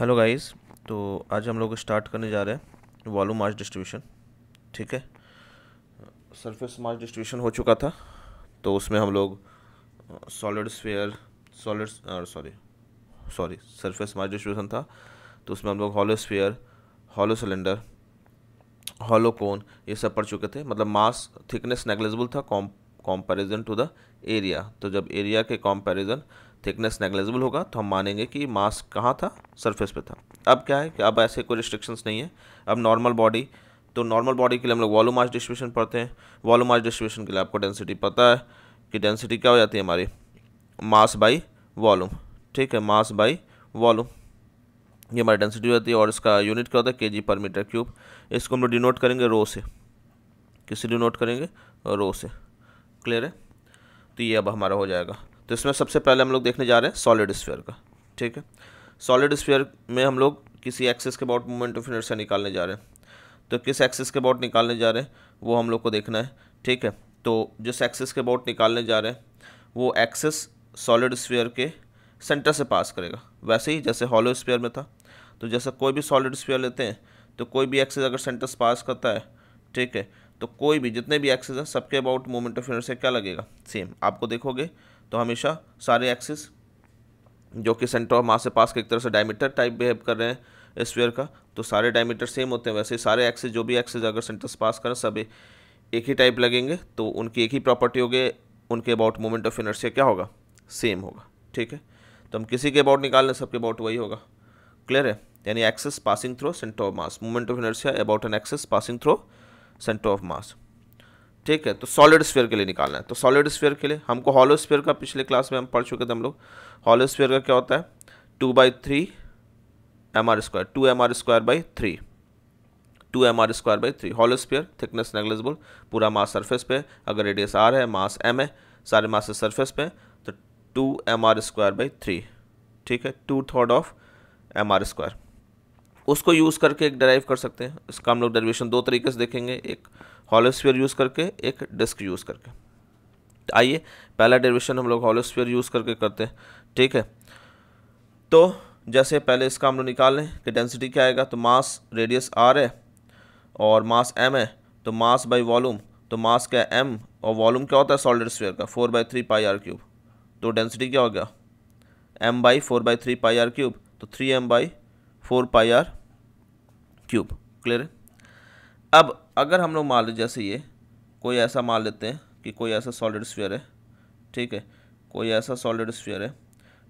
hello guys तो आज हम लोग स्टार्ट करने जा रहे हैं वॉलू मास डिस्ट्रीब्यूशन ठीक है सरफेस मास डिस्ट्रीब्यूशन हो चुका था तो उसमें हम लोग solid sphere solid sorry sorry surface mass distribution था तो उसमें हम लोग hollow sphere hollow cylinder hollow cone ये सब पढ़ चुके थे मतलब मास थिकनेस नेगलेजबल था कॉम्पेरिजन टू द एरिया तो जब एरिया के कॉम्पेरिजन थिकनेस नेग्लेजिबल होगा तो हम मानेंगे कि मास कहाँ था सरफेस पे था अब क्या है कि अब ऐसे कोई रिस्ट्रिक्शंस नहीं है अब नॉर्मल बॉडी तो नॉर्मल बॉडी के लिए हम लोग वॉलू मास डिस्ट्रीब्यूशन पढ़ते हैं वॉलूम मास डिस्ट्रीब्यूशन के लिए आपको डेंसिटी पता है कि डेंसिटी क्या हो जाती है हमारी मास बाई वॉलूम ठीक है मास बाई वॉलूम ये हमारी डेंसिटी हो जाती है और इसका यूनिट क्या होता है के जी पर मीटर क्यूब इसको हम लोग डिनोट करेंगे रो से किससे डिनोट करेंगे रो से क्लियर है तो ये अब हमारा हो जाएगा तो इसमें सबसे पहले हम लोग देखने जा रहे हैं सॉलिड स्फेयर का ठीक है सॉलिड स्फेयर में हम लोग किसी एक्सेस के अबाउट मोमेंट ऑफ इनर्शिया निकालने जा रहे हैं तो किस एक्सेस के अबाउट निकालने जा रहे हैं वो हम लोग को देखना है ठीक है तो जिस एक्सेस के अबाउट निकालने जा रहे हैं वो एक्सेस सॉलिड स्फेयर के सेंटर से पास करेगा वैसे ही जैसे हॉलो स्फेयर में था तो जैसा कोई भी सॉलिड स्फेयर लेते हैं तो कोई भी एक्सेस अगर सेंटर से पास करता है ठीक है तो कोई भी जितने भी एक्सेस हैं सबके अबाउट मोमेंट ऑफ इनर्शिया क्या लगेगा सेम आपको देखोगे तो हमेशा सारे एक्सिस जो कि सेंटर ऑफ मास से पास के एक तरह से डायमीटर टाइप बिहेव कर रहे हैं स्पेयर का तो सारे डायमीटर सेम होते हैं वैसे सारे एक्सिस जो भी एक्सिस अगर सेंटर से पास करें सभी एक ही टाइप लगेंगे तो उनकी एक ही प्रॉपर्टी होगी उनके अबाउट मोमेंट ऑफ इनर्शिया क्या होगा सेम होगा ठीक है तो हम किसी के अबाउट निकाल लें सबके अबाउट वही होगा क्लियर है यानी axis passing through centre of mass moment of inertia about an axis passing through centre of mass ठीक है तो सॉलिड स्फेयर के लिए निकालना है तो सॉलिड स्फेयर के लिए हमको हॉलो स्फेयर का पिछले क्लास में हम पढ़ चुके थे हम लोग हॉलो स्फेयर का क्या होता है two by three M R square two M R square by three two M R square by three hollow sphere thickness negligible पूरा मास सरफेस पे अगर रेडियस आर है मास एम है सारे मास सरफेस पे तो two M R square by three ठीक है two third of M R square उसको यूज़ करके एक डराइव कर सकते हैं इसका हम लोग डेरिवेशन दो तरीके से देखेंगे एक हॉलोस्फीयर यूज़ करके एक डिस्क यूज़ करके तो आइए पहला डेरिवेशन हम लोग हॉलोस्फीयर यूज़ करके करते हैं ठीक है तो जैसे पहले इसका हम लोग निकाल लें कि डेंसिटी क्या आएगा तो मास रेडियस आर है और मास एम है तो मास बाई वॉलूम तो मास क्या है एम और वॉलूम क्या होता है सॉलिड स्फीयर का four by three pi R cube तो डेंसिटी क्या हो गया M by four by three pi R cube तो three M by four pi R cube clear है अब अगर हम लोग मान लो जैसे ये कोई ऐसा मान लेते हैं कि कोई ऐसा सॉलिड स्फीयर है ठीक है कोई ऐसा सॉलिड स्फीयर है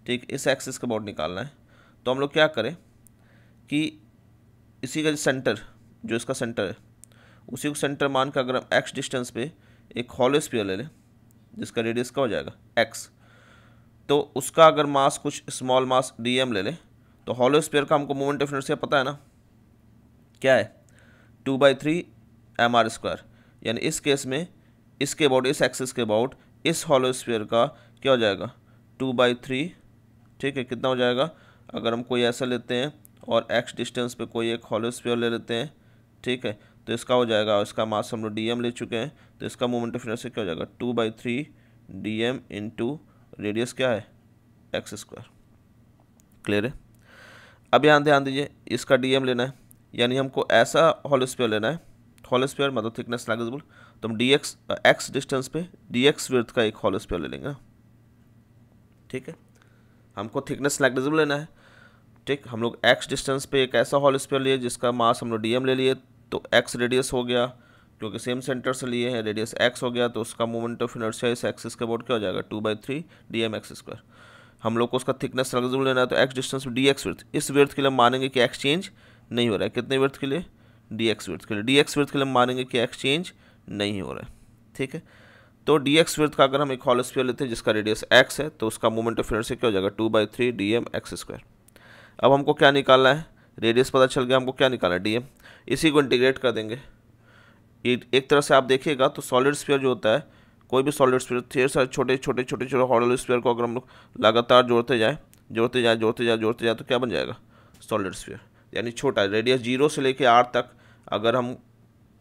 ठीक इस एक्सिस का बॉर्ड निकालना है तो हम लोग क्या करें कि इसी का जो सेंटर जो इसका सेंटर है उसी को सेंटर मान कर अगर हम एक्स डिस्टेंस पे एक हॉलो स्पीयर ले लें जिसका रेडियस का हो जाएगा एक्स तो उसका अगर मास कुछ स्मॉल मास डी एम ले लें तो हॉलो स्पेयर का हमको मोमेंट ऑफ इनर्सिया पता है ना क्या है two by three M R square यानी इस केस में इसके अबाउट इस एक्सिस के अबाउट इस हॉलो स्पेयर का क्या हो जाएगा टू बाई थ्री ठीक है कितना हो जाएगा अगर हम कोई ऐसा लेते हैं और एक्स डिस्टेंस पे कोई एक हॉलो स्पेयर ले लेते हैं ठीक है तो इसका हो जाएगा और इसका मास हम लोग डी ले चुके हैं तो इसका मोमेंट ऑफ इनर्सिया क्या हो जाएगा two by three D M two radius क्या है एक्स स्क्वायर क्लियर है अब यहाँ ध्यान दीजिए इसका डी एम लेना है यानी हमको ऐसा हॉलो स्पेयर लेना है हॉल स्पेयर मतलब थिकनेस लैगेबल तो हम डी एक्स एक्स डिस्टेंस पे डी एक्स विर्थ का एक हॉल स्पेयर ले लेंगे ना ठीक है हमको थिकनेस लैगेबल लेना है ठीक हम लोग एक्स डिस्टेंस पे एक ऐसा हॉल स्पेयर लिए जिसका मास हम लोग डी ले लिए तो एक्स रेडियस हो गया क्योंकि सेम सेंटर से लिए हैं रेडियस एक्स हो गया तो उसका मोमेंट ऑफ इनर्शिया इस एक्सिस के बोर्ड क्या हो जाएगा two by three D M X square हम लोग को उसका थिकनेस लग्जम लेना है तो X distance D X width इस विर्थ के लिए मानेंगे कि एक्सचेंज नहीं हो रहा है कितने विर्थ के लिए डी एक्स वर्थ के लिए डी एक्स वर्थ के लिए हम मानेंगे कि एक्सचेंज नहीं हो रहा है ठीक है तो डी एक्स वर्थ का अगर हम एक हॉल स्पेयर लेते हैं जिसका रेडियस एक्स है तो उसका मोमेंट ऑफ इनर्शिया क्या हो जाएगा two by three D M X square अब हमको क्या निकालना है रेडियस पता चल गया हमको क्या निकालना है डी एम इसी को इंटीग्रेट कर देंगे एक तरह से आप देखिएगा तो सॉलिड स्पेयर जो होता है कोई भी सॉलिड स्पेयर ढेर सारे छोटे छोटे छोटे छोटे हॉल स्पेयर को अगर हम लोग लगातार जोड़ते जाएँ जोड़ते जाएँ जोड़ते जाएँ जोड़ते जाएँ तो क्या बन जाएगा सॉलिड स्पेयर यानी छोटा रेडियस जीरो से लेकर आर तक अगर हम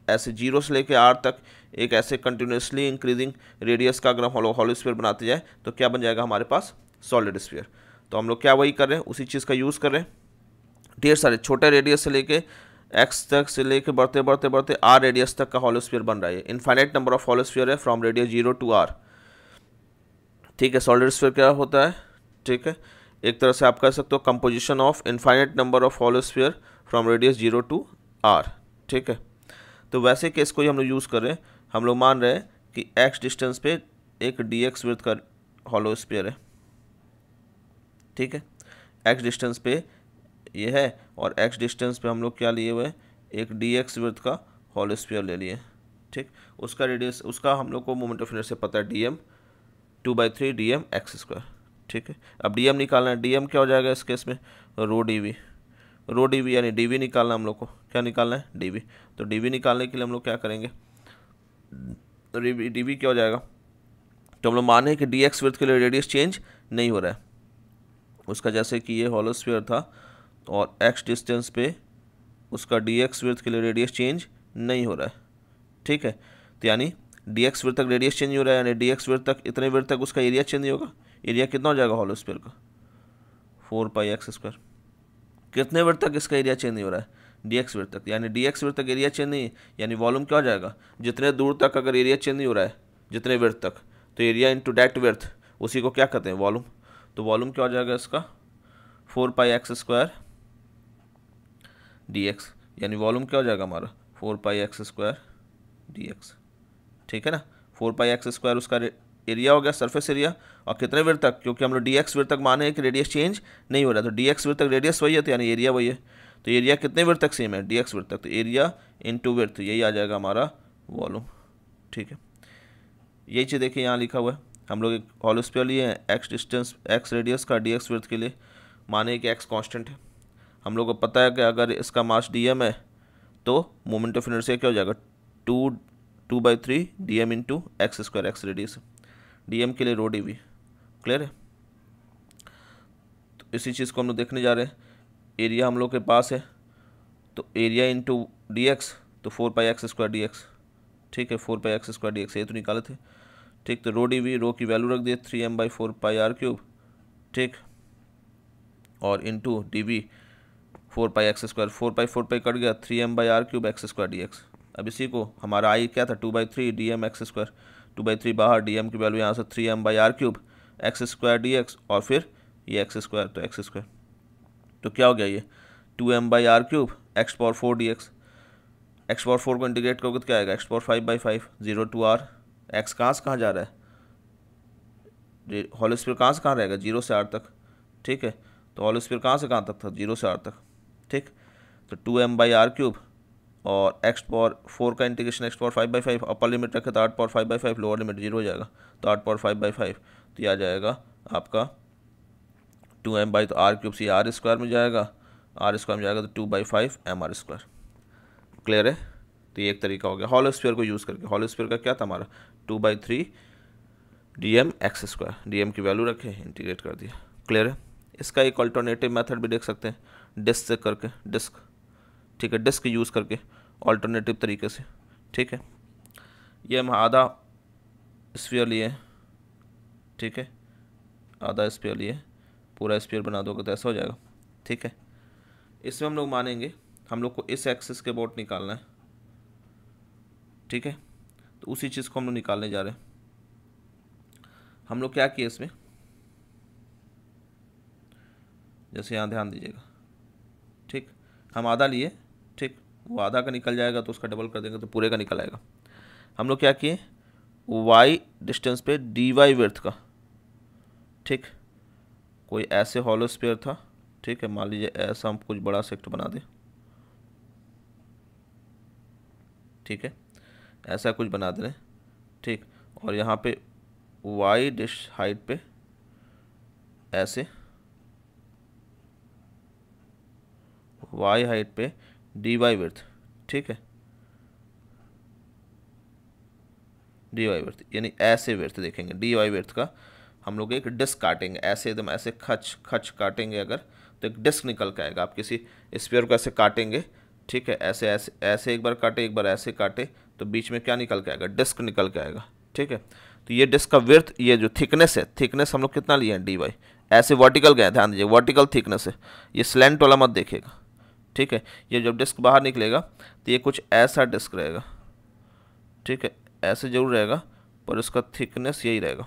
ऐसे जीरो से लेकर आर तक एक ऐसे कंटिन्यूसली इंक्रीजिंग रेडियस का अगर हम हॉलो हॉलो स्पेयर बनाते जाए तो क्या बन जाएगा हमारे पास सॉलिड स्पेयर तो हम लोग क्या वही कर रहे हैं उसी चीज़ का यूज़ कर रहे हैं ढेर सारे छोटे रेडियस से लेके एक्स तक से लेके बढ़ते बढ़ते बढ़ते आर रेडियस तक का हॉलोस्फीयर बन रहा है इन्फाइनइट नंबर ऑफ हॉलोस्फीयर है from radius zero to R ठीक है सॉलिड स्फीयर क्या होता है ठीक है एक तरह से आप कह सकते हो composition of infinite number of hollow sphere from radius zero to R ठीक है तो वैसे केस को ही हम लोग यूज़ करें हम लोग मान रहे हैं कि एक्स डिस्टेंस पे एक डी एक्स वर्थ का हॉलो स्पेयर है ठीक है एक्स डिस्टेंस पे ये है और एक्स डिस्टेंस पे हम लोग क्या लिए हुए हैं एक डी एक्स वर्थ का हॉलो स्पेयर ले लिए ठीक उसका रेडियस उसका हम लोग को मोमेंट ऑफ इनर्ट पता है D M two by three D M X square ठीक है अब डी एम निकालना है डी एम क्या हो जाएगा इस केस में rho D V rho D V यानी डी वी निकालना हम लोग को क्या निकालना है डी तो डी निकालने के लिए हम लोग क्या करेंगे डी क्या हो जाएगा तो हम लोग माने कि डी एक्स के लिए रेडियस चेंज नहीं हो रहा है उसका जैसे कि ये हॉलोस्फीयर था और एक्स डिस्टेंस पे उसका डी एक्स के लिए रेडियस चेंज नहीं हो रहा है ठीक है तो यानी डी एक्स तक रेडियस चेंज हो रहा है यानी डी एक्स तक इतने वेर तक उसका एरिया चेंज नहीं होगा एरिया कितना हो जाएगा हॉलोस्फीयर का फोर पाई एक्स स्क्वायर कितने वेर तक इसका एरिया चेंज नहीं हो रहा है डी एक्स वृत्त तक यानी डी एक्स वृत्त तक एरिया चेंज नहीं है यानी वॉल्यूम क्या हो जाएगा जितने दूर तक अगर एरिया चेंज नहीं हो रहा है जितने वृत्त तक तो एरिया इंटू डैट वृत्त उसी को क्या कहते हैं वॉल्यूम तो वॉल्यूम क्या हो जाएगा इसका four pi X square D X यानी वॉल्यूम क्या हो जाएगा हमारा four pi X square D X ठीक है ना फोर पाई एक्स स्क्वायर उसका एरिया हो गया सरफेस एरिया और कितने वेर तक क्योंकि हम लोग डी एक्स वेर तक माने कि रेडियस चेंज नहीं हो रहा तो डी एक्स वेर तक रेडियस वही है तो यानी एरिया वही है तो एरिया कितने वर्थ तक सेम है डी एक्स तक तो एरिया इन टू वर्थ यही आ जाएगा हमारा वॉलूम ठीक है यही चीज़ देखिए यहाँ लिखा हुआ है हम लोग एक हॉल स्पेयर लिए हैं एक्स डिस्टेंस एक्स रेडियस का डी एक्स के लिए माने कि एक्स कांस्टेंट है हम लोग को पता है कि अगर इसका मास डी एम है तो मोमेंट ऑफ इनर्शिया क्या हो जाएगा two two by three D M into X square X radius D M के लिए रो डी वी क्लियर है तो इसी चीज़ को हम लोग देखने जा रहे हैं एरिया हम लोग के पास है तो एरिया इंटू डी एक्स तो four pi X square D X ठीक है four pi X square D X ये तो निकाले थे ठीक तो रो डी वी रो की वैल्यू रख दिए three M by four pi R cube ठीक और into D V four pi X square four pi four pi cut गया three M by R cube X square D X अब इसी को हमारा आई क्या था two by three D M X square two by three बाहर D M की value यहाँ से three M by R cube X square D X और फिर ये एक्स स्क्वायर तो एक्स स्क्वायर तो क्या हो गया ये two M by R cube X power four D X X power four को इंटीग्रेट करोगे तो क्या आएगा X power five by five zero to R X कहाँ से कहाँ जा रहा है हॉल स्पीयर कहाँ से कहाँ रहेगा जीरो से आर तक ठीक है तो हॉल स्पीयर कहाँ से कहाँ तक था जीरो से आर तक ठीक तो two M by R cube और एक्स पावर फोर का integration X power five by five upper limit रखे तो आठ power five by five lower limit zero हो जाएगा तो आठ पावर फाइव बाई फाइव तो यह आ जाएगा आपका टू एम बाई तो R cube see R square में जाएगा आर स्क्वायर में जाएगा तो two by five M R square clear है तो ये एक तरीका हो गया हॉल स्पेयर को यूज़ करके हॉल स्पेयर का क्या था हमारा two by three D M X square D M की वैल्यू रखें इंटीग्रेट कर दिया क्लियर है इसका एक ऑल्टरनेटिव मैथड भी देख सकते हैं डिस्क से करके डिस्क ठीक है डिस्क यूज़ करके ऑल्टरनेटिव तरीके से ठीक है ये हम आधा स्पेयर लिए ठीक है आधा स्पेयर लिए पूरा स्पेयर बना दोगे तो ऐसा हो जाएगा ठीक है इसमें हम लोग मानेंगे हम लोग को इस एक्सिस के बोट निकालना है ठीक है तो उसी चीज़ को हम लोग निकालने जा रहे हैं हम लोग क्या किए इसमें जैसे यहाँ ध्यान दीजिएगा ठीक हम आधा लिए ठीक वो आधा का निकल जाएगा तो उसका डबल कर देंगे तो पूरे का निकल आएगा हम लोग क्या किए वाई डिस्टेंस पे डी वाई वर्थ का ठीक कोई ऐसे हॉलो स्पेयर था ठीक है मान लीजिए ऐसा हम कुछ बड़ा सेक्टर बना दें ठीक है ऐसा कुछ बना दे रहे ठीक और यहाँ पे वाई डिश हाइट पे ऐसे वाई हाइट पे डी वाई वर्थ ठीक है डी वाई वर्थ यानी ऐसे वर्थ देखेंगे डी वाई वर्थ का हम लोग एक डिस्क काटेंगे ऐसे एकदम ऐसे खच खच काटेंगे अगर तो एक डिस्क निकल के आएगा आप किसी स्पेयर को ऐसे काटेंगे ठीक है ऐसे ऐसे ऐसे एक बार काटे एक बार ऐसे काटे तो बीच में क्या निकल के आएगा डिस्क निकल के आएगा ठीक है तो ये डिस्क का विर्थ ये जो थिकनेस है थिकनेस हम लोग कितना लिए हैं डी वाई ऐसे वर्टिकल गए ध्यान दीजिए वर्टिकल थिकनेस है ये स्लेंट वाला मत देखेगा ठीक है ये जब डिस्क बाहर निकलेगा तो ये कुछ ऐसा डिस्क रहेगा ठीक है ऐसे जरूर रहेगा पर इसका थिकनेस यही रहेगा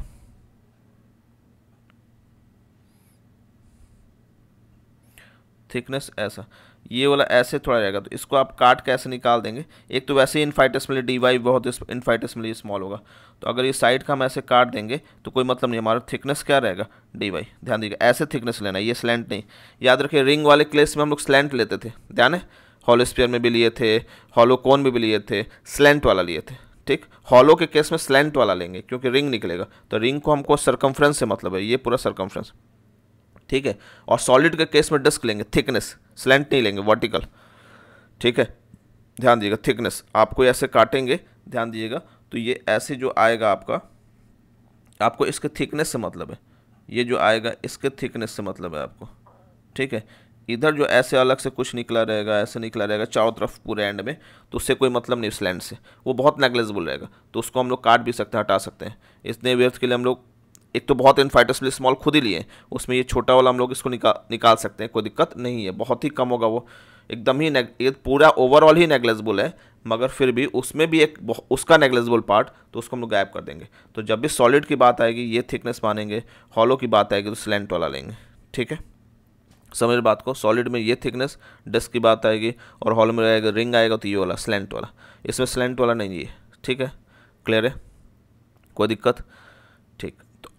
थिकनेस ऐसा ये वाला ऐसे थोड़ा रहेगा तो इसको आप काट कैसे निकाल देंगे एक तो वैसे ही इनफाइटेसमली डी वाई बहुत इनफाइटेसमली स्मॉल होगा तो अगर ये साइड का हम ऐसे काट देंगे तो कोई मतलब नहीं हमारा थिकनेस क्या रहेगा डी वाई ध्यान दीजिए ऐसे थिकनेस लेना है ये स्लेंट नहीं याद रखिए रिंग वाले क्लेस में हम लोग स्लेंट लेते थे ध्यान है हॉलो स्पेयर में भी लिए थे हॉलो कोन में भी लिए थे स्लेंट वाला लिए थे ठीक हॉलो के केस में स्लेंट वाला लेंगे क्योंकि रिंग निकलेगा तो रिंग को हमको सरकमफ्रेंस से मतलब है ये पूरा सरकमफ्रेंस ठीक है और सॉलिड के केस में डिस्क लेंगे थिकनेस स्लेंट नहीं लेंगे वर्टिकल ठीक है ध्यान दीजिएगा थिकनेस आपको ऐसे काटेंगे ध्यान दीजिएगा तो ये ऐसे जो आएगा आपका आपको इसके थिकनेस से मतलब है ये जो आएगा इसके थिकनेस से मतलब है आपको ठीक है इधर जो ऐसे अलग से कुछ निकला रहेगा ऐसे निकला रहेगा चारों तरफ पूरे एंड में तो उससे कोई मतलब नहीं स्लैंड से वो बहुत नेगलेजबल रहेगा तो उसको हम लोग काट भी सकते हैं हटा सकते हैं इतने व्यर्थ के लिए हम लोग एक तो बहुत इन फाइटर्स स्मॉल खुद ही लिए उसमें ये छोटा वाला हम लोग इसको निकाल निकाल सकते हैं कोई दिक्कत नहीं है बहुत ही कम होगा वो एकदम ही ये पूरा ओवरऑल ही नेगलेजबल है मगर फिर भी उसमें भी एक उसका नेगलेजबल पार्ट तो उसको हम लोग गायब कर देंगे तो जब भी सॉलिड की बात आएगी ये थिकनेस मानेंगे हॉलो की बात आएगी तो स्लेंट वाला लेंगे ठीक है समझ बात को सॉलिड में ये थिकनेस डिस्क की बात आएगी और हॉल में रहेगा रिंग आएगा तो ये वाला स्लेंट वाला इसमें स्लेंट वाला नहीं है ठीक है क्लियर है कोई दिक्कत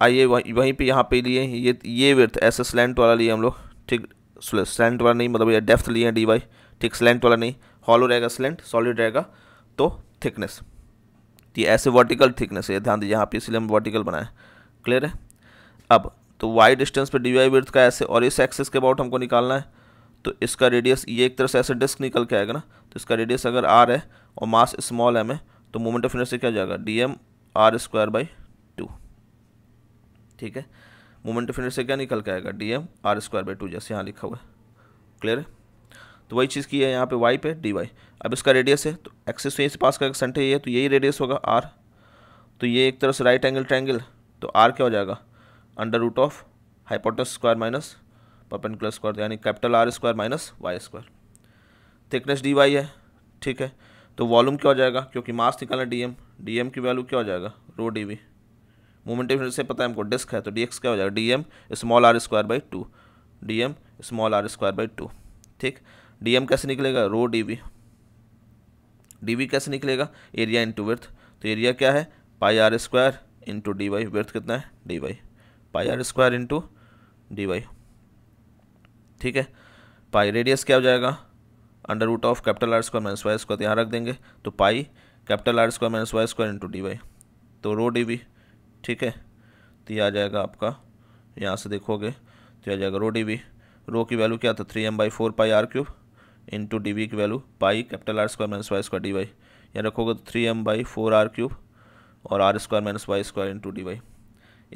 आइए वहीं वहीं पे यहाँ पे लिए ये ये विर्थ ऐसे स्लेंट वाला लिए हम लोग ठीक स्लेंट वाला नहीं मतलब ये डेफ्थ लिए डी वाई ठीक स्लेंट वाला नहीं हॉलो रहेगा स्लेंट सॉलिड रहेगा तो थिकनेस ये ऐसे वर्टिकल थिकनेस है ध्यान दीजिए यहाँ पे इसलिए हम वर्टिकल बनाए क्लियर है अब तो वाई डिस्टेंस पे डी वाई विर्थ का ऐसे और इस एक्सेस के अबाउट हमको निकालना है तो इसका रेडियस ये एक तरह से ऐसे डिस्क निकल के आएगा ना तो इसका रेडियस अगर आर है और मास स्मॉल एम है तो मोमेंट ऑफ इनर्शिया क्या जाएगा D M R square by ठीक है मोमेंट ऑफ इनर्शिया से क्या निकल के आएगा D M R square by two जैसे यहाँ लिखा हुआ है क्लियर है तो वही चीज़ की है यहाँ पे वाई पे डी वाई अब इसका रेडियस है तो एक्सिस यहीं से पास का सेंटर ये है तो यही रेडियस होगा आर तो ये एक तरह से राइट एंगल ट्रैंगल तो आर क्या हो जाएगा under root of hypotenuse square minus perpendicular square यानी capital R square minus Y square thickness D Y है ठीक है तो वॉल्यूम क्या हो जाएगा क्योंकि मास निकालना डी एम डी एम की वैल्यू क्या हो जाएगा रो डी वी ऑफ से पता है हमको डिस्क है तो डी क्या हो जाएगा D M small R square by two D M small R square by two ठीक डी एम कैसे निकलेगा rho D V D V कैसे निकलेगा एरिया इंटू वर्थ तो एरिया क्या है pi R square into D Y width कितना है D Y pi R square into D Y ठीक है पाई रेडियस क्या हो जाएगा under root of capital R square minus Y square यहाँ रख देंगे तो pi capital R square minus Y square into D Y तो रो डी वी ठीक है तो ये आ जाएगा आपका यहाँ से देखोगे तो आ जाएगा रो डी बी रो की वैल्यू क्या था three M by four pi R cube into D B की value pi capital R square minus Y square D Y यहाँ रखोगे तो three M by four R cube और R square minus Y square into D Y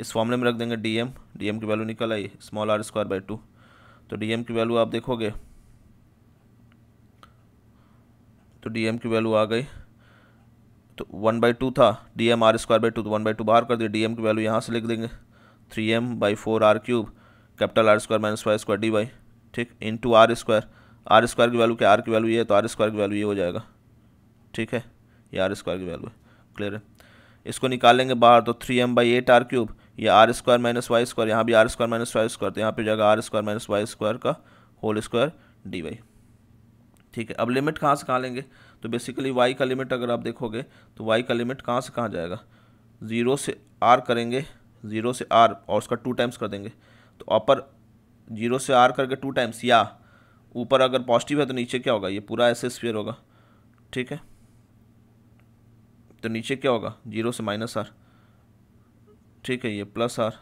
इस फॉर्मूले में रख देंगे डी एम डी एम की वैल्यू निकल आई small R square by two तो डी एम की वैल्यू आप देखोगे तो डी एम की वैल्यू आ गई तो वन बाई टू था D M R square by two तो वन बाई टू बाहर कर दिया डी एम की वैल्यू यहाँ से लिख देंगे three M by four R cube capital R square minus Y square D Y ठीक into R square R square की वैल्यू क्या आर की वैल्यू ये है तो आर स्क्वायर की वैल्यू ये हो जाएगा ठीक है ये आर स्क्वायर की वैल्यू है क्लियर है इसको निकालेंगे बाहर तो three M by eight R cube ये R square minus Y square यहाँ भी R square minus Y square तो यहाँ पर जाएगा R square minus Y square का होल स्क्वायर डी वाई ठीक है अब लिमिट कहाँ से कहाँ लेंगे तो बेसिकली वाई का लिमिट अगर आप देखोगे तो वाई का लिमिट कहाँ से कहाँ जाएगा ज़ीरो से आर करेंगे ज़ीरो से आर और उसका टू टाइम्स कर देंगे तो अपर जीरो से आर करके टू टाइम्स या ऊपर अगर पॉजिटिव है तो नीचे क्या होगा ये पूरा ऐसे स्फीयर होगा ठीक है तो नीचे क्या होगा जीरो से माइनस आर ठीक है ये प्लस आर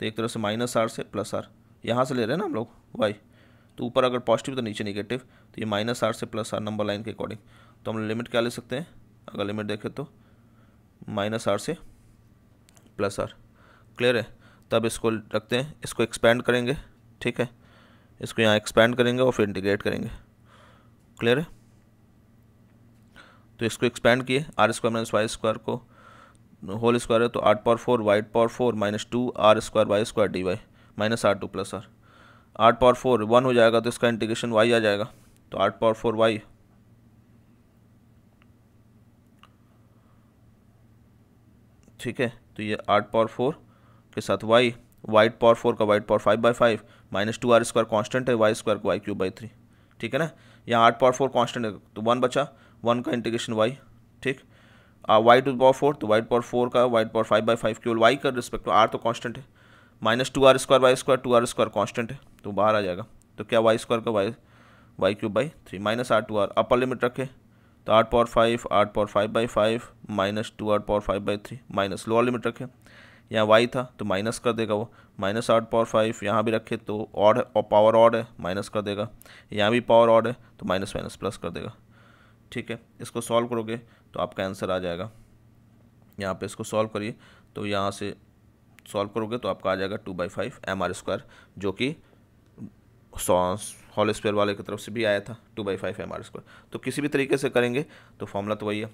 तो एक तरह से माइनस आर से प्लस आर यहाँ से ले रहे हैं ना हम लोग वाई तो ऊपर अगर पॉजिटिव तो नीचे निगेटिव तो ये माइनस आर से प्लस आर नंबर लाइन के अकॉर्डिंग तो हम लिमिट क्या ले सकते हैं अगर लिमिट देखें तो माइनस आर से प्लस आर क्लियर है तब इसको रखते हैं इसको एक्सपेंड करेंगे ठीक है इसको यहाँ एक्सपेंड करेंगे और फिर इंटीग्रेट करेंगे क्लियर है तो इसको एक्सपेंड किए R square minus Y square को होल स्क्वायर है तो आठ power four Y to power four minus two R square Y square D Y minus R two plus R आठ पावर फोर वन हो जाएगा तो इसका इंटीग्रेशन वाई आ जाएगा तो आठ पावर फोर वाई ठीक है तो ये आठ पावर फोर के साथ वाई वाइट पावर फोर का Y to power five by five minus two R square constant है Y square Y cube by three ठीक है ना यहाँ आठ पावर फोर कॉन्स्टेंट है तो वन बचा वन का इंटीग्रेशन वाई ठीक वाई टू तो पावर फोर तो वाइट पावर फोर का Y to power five by five क्यूल वाई का रिस्पेक्ट आर तो कॉन्स्टेंट है minus two R square Y square two R square constant है तो बाहर आ जाएगा तो क्या वाई स्क्वायर का Y Y cube by three minus आठ टू आर अपर लिमिट रखे तो आठ पावर फाइव आठ power five by five minus two आठ power five by three minus lower limit रखे यहाँ वाई था तो माइनस कर देगा वो माइनस आठ पावर फाइव यहाँ भी रखे तो ऑड है और पावर ऑड है माइनस कर देगा यहाँ भी पावर ऑड है तो माइनस माइनस प्लस कर देगा ठीक है इसको सॉल्व करोगे तो आपका आंसर आ जाएगा यहाँ पे इसको सॉल्व करिए तो यहाँ से सॉल्व करोगे तो आपका आ जाएगा two by five M R square जो कि हॉल होल स्क्वायर वाले की तरफ से भी आया था two by five M R square तो किसी भी तरीके से करेंगे तो फॉर्मूला तो वही है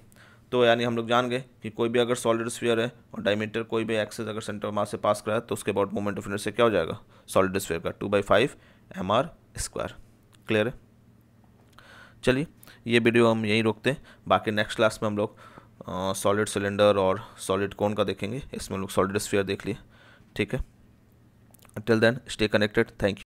तो यानी हम लोग जान गए कि कोई भी अगर सॉलिड स्फीयर है और डायमीटर कोई भी एक्सेस अगर सेंटर मास से पास कराए तो उसके अबाउट मोमेंट ऑफ इनर्स से क्या हो जाएगा सॉलिड स्फीयर का two by five M R square clear है चलिए ये वीडियो हम यहीं रोकते हैं बाकी नेक्स्ट क्लास में हम लोग सॉलिड सिलेंडर और सॉलिड कोन का देखेंगे इसमें हम लोग सॉलिड स्फीयर देख लिए ठीक है till then stay connected thank you